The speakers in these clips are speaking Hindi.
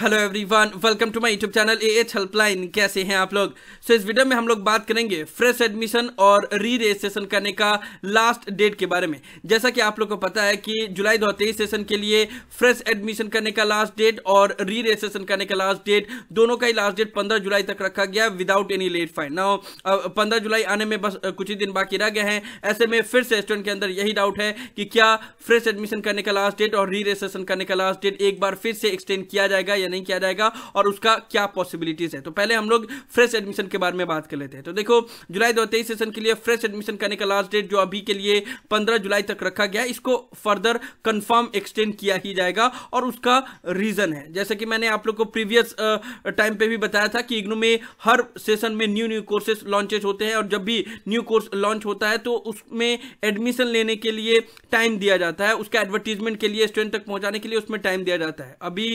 hello everyone welcome to my YouTube channel A H helpline कैसे हैं आप लोग सो so, इस वीडियो में हम लोग बात करेंगे फ्रेश एडमिशन और री रजिस्ट्रेशन करने का लास्ट डेट के बारे में जैसा कि आप लोग को पता है कि जुलाई दो सेशन के लिए फ्रेश एडमिशन करने का लास्ट डेट और री रजिस्ट्रेशन करने का लास्ट डेट दोनों का ही लास्ट डेट पंद्रह जुलाई तक रखा गया विदाउट एनी लेट फाइन ना पंद्रह जुलाई आने में बस कुछ ही दिन बाकी रह गए हैं ऐसे में फिर से स्टूडेंट के अंदर यही डाउट है कि क्या फ्रेश एडमिशन करने का लास्ट डेट और री रजिस्ट्रेशन करने का लास्ट डेट एक बार फिर से एक्सटेंड किया जाएगा या नहीं किया जाएगा और उसका क्या पॉसिबिलिटीज़ है तो पहले हम लोग फ्रेश एडमिशन के बारे में बात कर लेते हैं तो देखो जुलाई दो सेशन के लिए फ्रेश एडमिशन करने का लास्ट डेट जो अभी के लिए पंद्रह जुलाई तक रखा गया इसको फर्दर कन्फर्म एक्सटेंड किया ही जाएगा और उसका रीज़न है जैसे कि मैंने आप लोग को प्रीवियस टाइम पे भी बताया था कि इग्नू में हर सेशन में न्यू न्यू कोर्सेस लॉन्चेज होते हैं और जब भी न्यू कोर्स लॉन्च होता है तो उसमें एडमिशन लेने के लिए टाइम दिया जाता है उसका एडवर्टीजमेंट के लिए स्टूडेंट तक पहुंचाने के लिए उसमें टाइम दिया जाता है अभी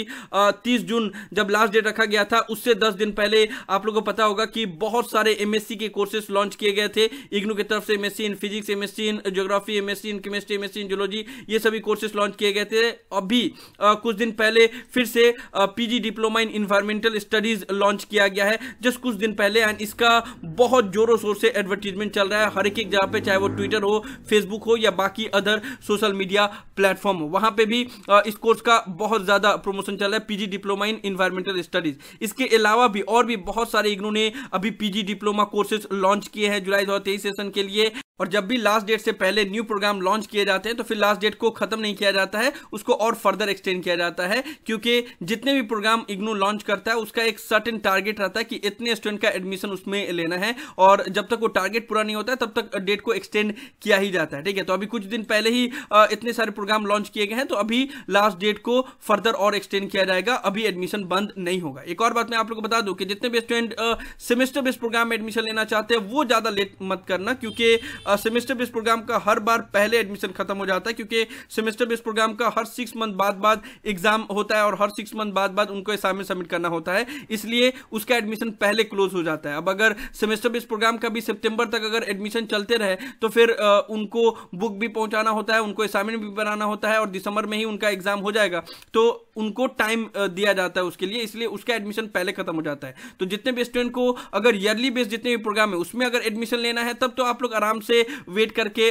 तीस 30 जून जब लास्ट डेट रखा गया था उससे 10 दिन पहले आप लोगों को पता होगा कि बहुत सारे एमएससी के कोर्सेज लॉन्च किए गए थे इग्नू की तरफ से MSc in physics MSc in geography MSc in chemistry MSc in zoology ये सभी कोर्सेज लॉन्च किए गए थे अभी कुछ दिन पहले फिर से PG diploma in environmental studies launch किया गया है जस्ट कुछ दिन पहले एंड इसका बहुत जोरों शोर से एडवर्टीजमेंट चल रहा है हर एक जगह पे चाहे वो ट्विटर हो फेसबुक हो या बाकी अदर सोशल मीडिया प्लेटफॉर्म हो वहां पर भी इस कोर्स का बहुत ज्यादा प्रमोशन चल रहा है PG diploma in environmental studies इसके अलावा भी और भी बहुत सारे इग्नू ने अभी पीजी डिप्लोमा कोर्सेज लॉन्च किए हैं जुलाई दो सेशन के लिए और जब भी लास्ट डेट से पहले न्यू प्रोग्राम लॉन्च किए जाते हैं तो फिर लास्ट डेट को खत्म नहीं किया जाता है उसको और फर्दर एक्सटेंड किया जाता है क्योंकि जितने भी प्रोग्राम इग्नू लॉन्च करता है उसका एक सर्टेन टारगेट रहता है कि इतने स्टूडेंट का एडमिशन उसमें लेना है और जब तक वो टारगेट पूरा नहीं होता है तब तक डेट को एक्सटेंड किया ही जाता है ठीक है तो अभी कुछ दिन पहले ही इतने सारे प्रोग्राम लॉन्च किए गए हैं तो अभी लास्ट डेट को फर्दर और एक्सटेंड किया जाएगा अभी एडमिशन बंद नहीं होगा एक और बात मैं आप लोग को बता दूँ कि जितने भी स्टूडेंट सेमेस्टर बेस्ड प्रोग्राम में एडमिशन लेना चाहते हैं वो ज़्यादा लेट मत करना क्योंकि सेमेस्टर बेस्ड प्रोग्राम का हर बार पहले एडमिशन खत्म हो जाता है क्योंकि सेमेस्टर बेस्ड प्रोग्राम का हर सिक्स मंथ बाद बाद एग्जाम होता है और हर सिक्स मंथ बाद बाद उनको असाइनमेंट सबमिट करना होता है इसलिए उसका एडमिशन पहले क्लोज हो जाता है अब अगर सेमेस्टर बेस्ड प्रोग्राम का भी सितंबर तक अगर एडमिशन चलते रहे तो फिर आ, उनको बुक भी पहुंचाना होता है उनको असाइनमेंट भी बनाना होता है और दिसंबर में ही उनका एग्जाम हो जाएगा तो उनको टाइम दिया जाता है उसके लिए इसलिए उसका एडमिशन पहले खत्म हो जाता है तो जितने भी स्टूडेंट को अगर ईयरली बेस्ड जितने भी प्रोग्राम है उसमें अगर एडमिशन लेना है तब तो आप लोग आराम से पे वेट करके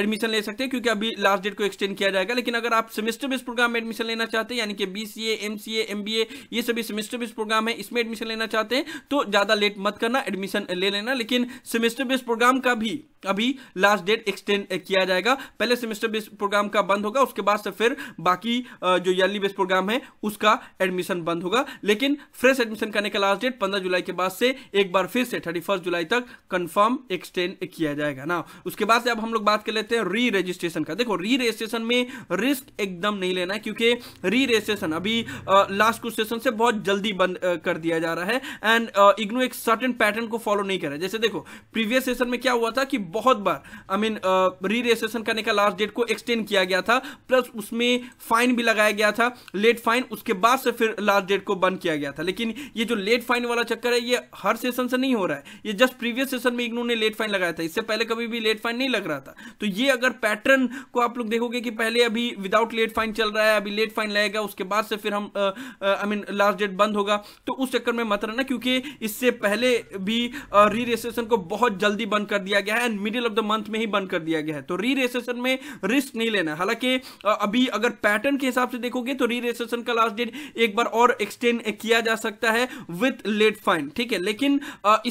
एडमिशन ले सकते हैं क्योंकि अभी लास्ट डेट को एक्सटेंड किया जाएगा लेकिन अगर आप सेमेस्टर बेस्ड प्रोग्राम में एडमिशन लेना चाहते हैं यानी कि B C M M C B A ये सभी सेमेस्टर बेस्ड प्रोग्राम है इसमें एडमिशन लेना चाहते हैं तो ज़्यादा लेट मत करना एडमिशन ले लेना लेकिन सेमेस्टर बेस्ड प्रोग्राम का भी अभी लास्ट डेट एक्सटेंड किया जाएगा पहले सेमेस्टर बेस प्रोग्राम का बंद होगा उसके बाद से फिर बाकी जो ईयरली बेस प्रोग्राम है उसका एडमिशन बंद होगा लेकिन फ्रेश एडमिशन करने का लास्ट डेट 15 जुलाई के बाद से एक बार फिर से 31 जुलाई तक कंफर्म एक्सटेंड किया जाएगा ना ना उसके बाद से अब हम लोग बात कर लेते हैं री रजिस्ट्रेशन का देखो री रजिस्ट्रेशन में रिस्क एकदम नहीं लेना है क्योंकि री रजिस्ट्रेशन अभी लास्ट कुछ सेशन से बहुत जल्दी बंद कर दिया जा रहा है एंड इग्नो एक सर्टन पैटर्न को फॉलो नहीं कर रहा है जैसे देखो प्रीवियस सेशन में क्या हुआ था कि बहुत बार आई मीन री रजिस्ट्रेशन करने का लास्ट डेट को एक्सटेंड किया गया था प्लस उसमें फाइन भी लगाया गया था लेट फाइन उसके बाद से फिर लास्ट डेट को बंद किया गया था लेकिन ये जो लेट फाइन वाला चक्कर है ये हर सेशन से नहीं हो रहा है ये जस्ट प्रीवियस सेशन में इग्नो ने लेट फाइन लगाया था इससे पहले कभी अभी भी लेट फाइन नहीं लग रहा था तो ये अगर पैटर्न को आप लोग देखोगे कि पहले अभी विदाउट लेट फाइन चल रहा है अभी लेट फाइन लगेगा उसके बाद से फिर हम आई मीन लास्ट डेट बंद होगा तो उस चक्कर में मत रहना क्योंकि इससे पहले भी री रेसेशन को बहुत जल्दी बंद कर दिया गया है and middle of the month में ही बंद कर दिया गया है तो री रेसेशन में रिस्क नहीं लेना हालांकि अभी अगर पैटर्न के हिसाब से देखोगे तो री रेसेशन का लास्ट डेट एक बार और एक्सटेंड किया जा सकता है विथ लेट फाइन ठीक है लेकिन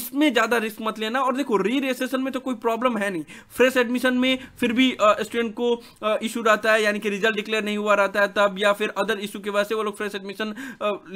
इसमें ज्यादा रिस्क मत लेना और देखो री रेसेशन में तो कोई प्रॉब्लम है है नहीं फ्रेश एडमिशन में फिर भी स्टूडेंट को इशू रहता है यानी कि रिजल्ट डिक्लेयर नहीं हुआ रहता है तब या फिर अदर इशू की वजह से वो लोग फ्रेश एडमिशन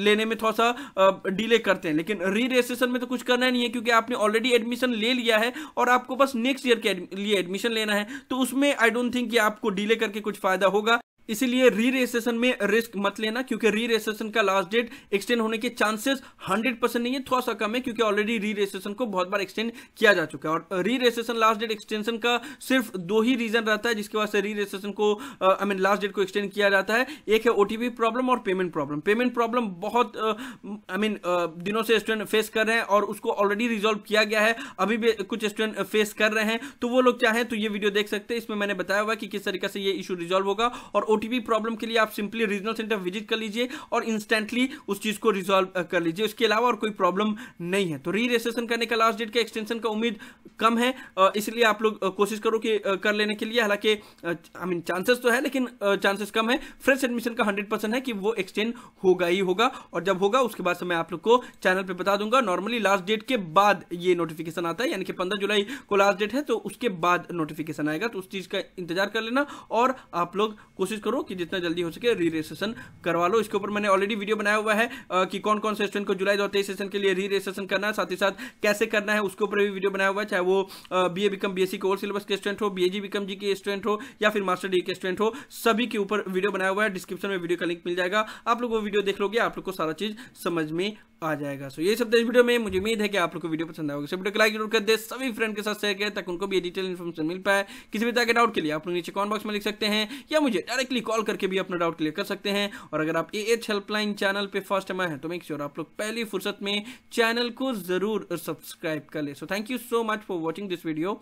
लेने में थोड़ा सा डिले करते हैं लेकिन री रजिस्ट्रेशन में तो कुछ करना नहीं है क्योंकि आपने ऑलरेडी एडमिशन ले लिया है और आपको बस नेक्स्ट ईयर के लिए एडमिशन लेना है तो उसमें आई डोंट थिंक कि आपको डिले करके कुछ फायदा होगा इसीलिए री रजिस्ट्रेशन में रिस्क मत लेना क्योंकि री रजिस्ट्रेशन का लास्ट डेट एक्सटेंड होने के चांसेस 100 परसेंट नहीं है थोड़ा सा कम है क्योंकि ऑलरेडी री रजिस्ट्रेशन को बहुत बार एक्सटेंड किया जा चुका है और री रजिस्ट्रेशन लास्ट डेट एक्सटेंशन का सिर्फ दो ही रीजन रहता है जिसके वजह से री रजिस्ट्रेशन को आई मीन लास्ट डेट को एक्सटेंड किया जाता है एक है ओटीपी प्रॉब्लम और पेमेंट प्रॉब्लम पेमेंट प्रॉब्लम बहुत आई मीन दिनों से स्टूडेंट फेस कर रहे हैं और उसको ऑलरेडी रिजोल्व किया गया है अभी भी कुछ स्टूडेंट फेस कर रहे हैं तो वो लोग चाहें तो ये वीडियो देख सकते हैं इसमें मैंने बताया हुआ कि किस तरीके से ये इशू रिजोल्व होगा और ओटीपी प्रॉब्लम के लिए आप सिंपली रीजनल सेंटर विजिट कर लीजिए और इंस्टेंटली उस चीज को रिजोल्व कर लीजिए उसके अलावा और कोई प्रॉब्लम नहीं है तो री रजिस्ट्रेशन करने का लास्ट डेट का एक्सटेंशन का उम्मीद कम है इसलिए आप लोग कोशिश करो कि कर लेने के लिए हालांकि आई मीन चांसेस तो है लेकिन चांसेस कम है फ्रेश एडमिशन का हंड्रेड परसेंट है कि वो एक्सटेंड होगा ही होगा और जब होगा उसके बाद से मैं आप लोग को चैनल पर बता दूंगा नॉर्मली लास्ट डेट के बाद ये नोटिफिकेशन आता है यानी कि पंद्रह जुलाई को लास्ट डेट है तो उसके बाद नोटिफिकेशन आएगा तो उस चीज का इंतजार कर लेना और आप लोग कोशिश करो कि जितना जल्दी हो सके री रेसेशन करवा लो इसके ऊपर मैंने ऑलरेडी वीडियो बनाया हुआ है कि कौन कौन से स्टूडेंट को जुलाई दो सेशन के लिए री रेसेशन करना है साथ ही साथ कैसे करना है उसके ऊपर भी वीडियो बनाया हुआ है चाहे वो B A BCom B S C और सिलेबस के स्टूडेंट हो बी ए जी बिकम जी के स्टूडेंट हो या फिर मास्टर डी के स्टूडेंट हो सभी के ऊपर वीडियो बनाया हुआ है डिस्क्रिप्शन में वीडियो का लिंक मिल जाएगा आप लोग वो वीडियो देख लोगे आप लोग को सारा चीज समझ में आ जाएगा सो so, ये सब इस वीडियो में मुझे उम्मीद है कि आप लोग को वीडियो पसंद आएगा इस वीडियो को लाइक जरूर कर दे सभी फ्रेंड के साथ शेयर करें तक उनको भी डिटेल इन्फॉर्मेशन मिल पाए किसी भी तरह के डाउट के लिए आप लोग नीचे कॉमेंट बॉक्स में लिख सकते हैं या मुझे डायरेक्ट डायरेक्टली कॉल करके भी अपना डाउट क्लियर कर सकते हैं और अगर आप ए एच हेल्पलाइन चैनल पर फर्स्ट टाइम आए हैं तो मेक श्योर आप लोग पहली फुर्सत में चैनल को ज़रूर सब्सक्राइब कर ले so thank you so much for watching this video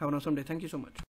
have no same thank you so much